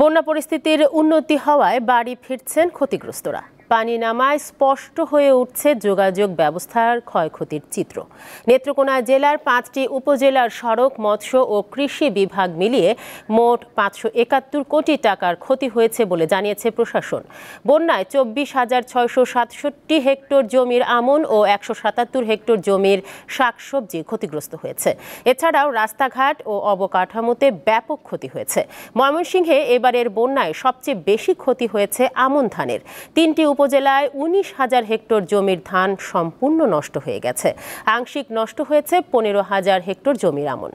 বন্যা পরিস্থিতির উন্নতি হওয়ায় বাড়ি ফিরছেন ক্ষতিগ্রস্তরা পানি নামায় স্পষ্ট হয়ে উঠছে যোগাযোগ ব্যবস্থার ক্ষয়ক্ষতির চিত্র নেত্রকোনা জেলার পাঁচটি উপজেলার সড়ক মৎস্য ও কৃষি বিভাগ মিলিয়ে মোট পাঁচশো একাত্তর কোটি টাকার ক্ষতি হয়েছে বলে জানিয়েছে প্রশাসন বন্যায় চব্বিশ হাজার ছয়শো সাতষট্টি হেক্টর জমির আমন ও একশো সাতাত্তর হেক্টর জমির শাকসবজি ক্ষতিগ্রস্ত হয়েছে এছাড়াও রাস্তাঘাট ও অবকাঠামোতে ব্যাপক ক্ষতি হয়েছে ময়মনসিংহে এবারের বন্যায় সবচেয়ে বেশি ক্ষতি হয়েছে আমন ধানের তিনটি উপজেলায় উনিশ হাজার হেক্টর জমির ধান সম্পূর্ণ নষ্ট হয়ে গেছে আংশিক নষ্ট হয়েছে পনেরো হাজার হেক্টর জমির আমন